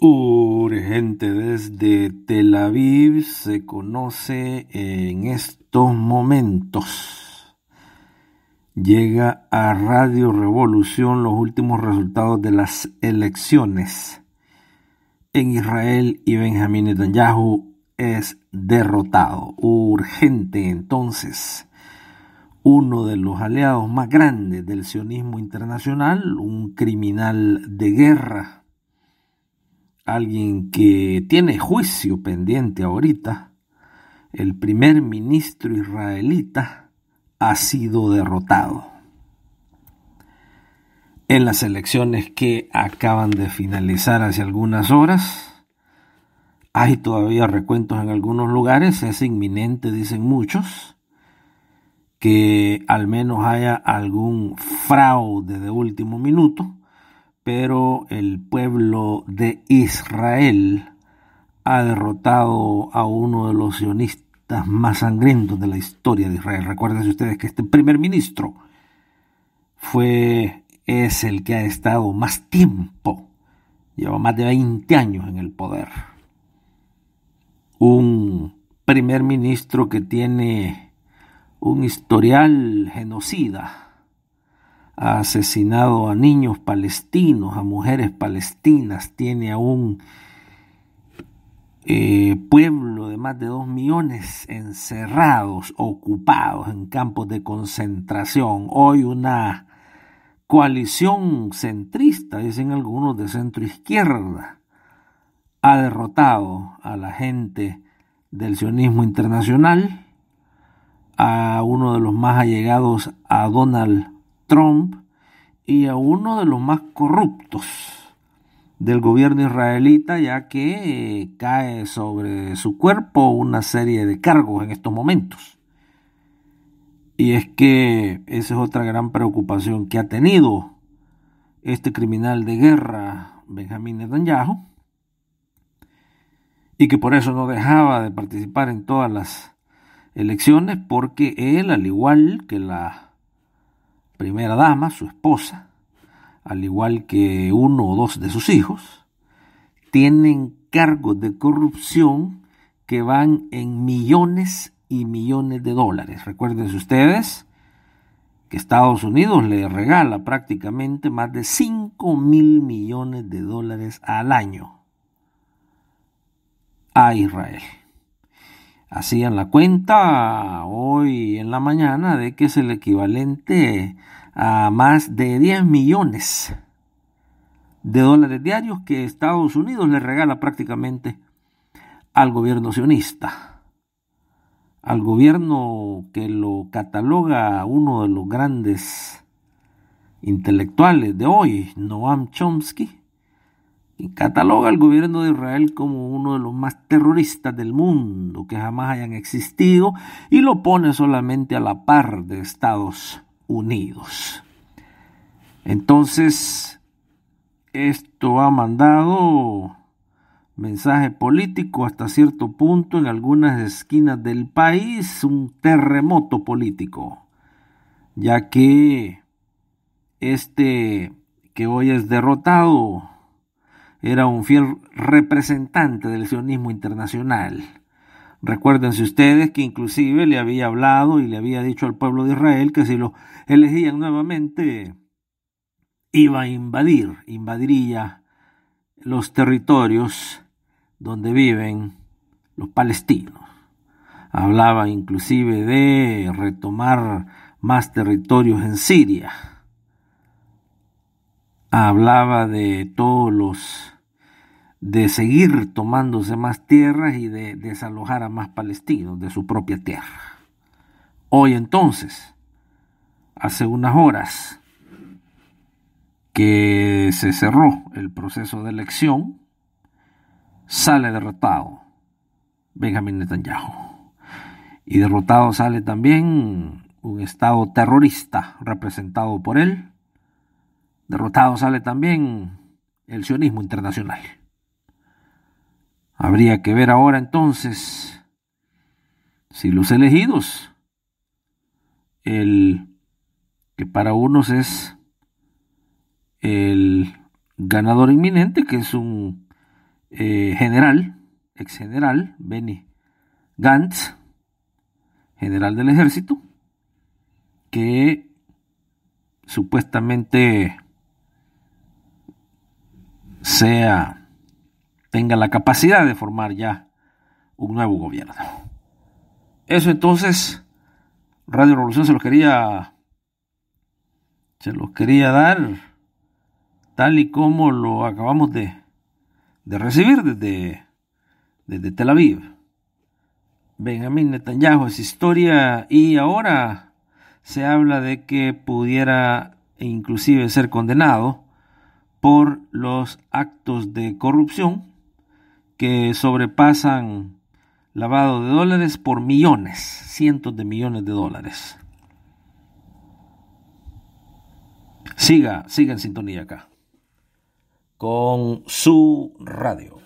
Urgente desde Tel Aviv se conoce en estos momentos. Llega a Radio Revolución los últimos resultados de las elecciones en Israel y Benjamín Netanyahu es derrotado. Urgente entonces. Uno de los aliados más grandes del sionismo internacional, un criminal de guerra alguien que tiene juicio pendiente ahorita, el primer ministro israelita, ha sido derrotado en las elecciones que acaban de finalizar hace algunas horas. Hay todavía recuentos en algunos lugares, es inminente, dicen muchos, que al menos haya algún fraude de último minuto pero el pueblo de Israel ha derrotado a uno de los sionistas más sangrientos de la historia de Israel. Recuerden ustedes que este primer ministro fue, es el que ha estado más tiempo, lleva más de 20 años en el poder. Un primer ministro que tiene un historial genocida ha asesinado a niños palestinos, a mujeres palestinas, tiene a un eh, pueblo de más de dos millones encerrados, ocupados en campos de concentración. Hoy una coalición centrista, dicen algunos de centro izquierda, ha derrotado a la gente del sionismo internacional, a uno de los más allegados a Donald Trump y a uno de los más corruptos del gobierno israelita, ya que eh, cae sobre su cuerpo una serie de cargos en estos momentos. Y es que esa es otra gran preocupación que ha tenido este criminal de guerra, Benjamín Netanyahu, y que por eso no dejaba de participar en todas las elecciones, porque él, al igual que la primera dama, su esposa, al igual que uno o dos de sus hijos, tienen cargos de corrupción que van en millones y millones de dólares. Recuerden ustedes que Estados Unidos le regala prácticamente más de 5 mil millones de dólares al año a Israel hacían la cuenta hoy en la mañana de que es el equivalente a más de 10 millones de dólares diarios que Estados Unidos le regala prácticamente al gobierno sionista, al gobierno que lo cataloga uno de los grandes intelectuales de hoy, Noam Chomsky, cataloga al gobierno de Israel como uno de los más terroristas del mundo que jamás hayan existido y lo pone solamente a la par de Estados Unidos. Entonces, esto ha mandado mensaje político hasta cierto punto en algunas esquinas del país, un terremoto político, ya que este que hoy es derrotado era un fiel representante del sionismo internacional. Recuérdense ustedes que inclusive le había hablado y le había dicho al pueblo de Israel que si lo elegían nuevamente iba a invadir, invadiría los territorios donde viven los palestinos. Hablaba inclusive de retomar más territorios en Siria hablaba de todos los de seguir tomándose más tierras y de desalojar a más palestinos de su propia tierra. Hoy entonces, hace unas horas que se cerró el proceso de elección, sale derrotado Benjamín Netanyahu. Y derrotado sale también un Estado terrorista representado por él, Derrotado sale también el sionismo internacional. Habría que ver ahora entonces si los elegidos, el que para unos es el ganador inminente, que es un eh, general, ex general, Benny Gantz, general del ejército, que supuestamente sea, tenga la capacidad de formar ya un nuevo gobierno. Eso entonces, Radio Revolución se los quería, se los quería dar tal y como lo acabamos de, de recibir desde, desde Tel Aviv. Benjamín Netanyahu es historia y ahora se habla de que pudiera inclusive ser condenado por los actos de corrupción que sobrepasan lavado de dólares por millones, cientos de millones de dólares. Siga, siga en sintonía acá con su radio.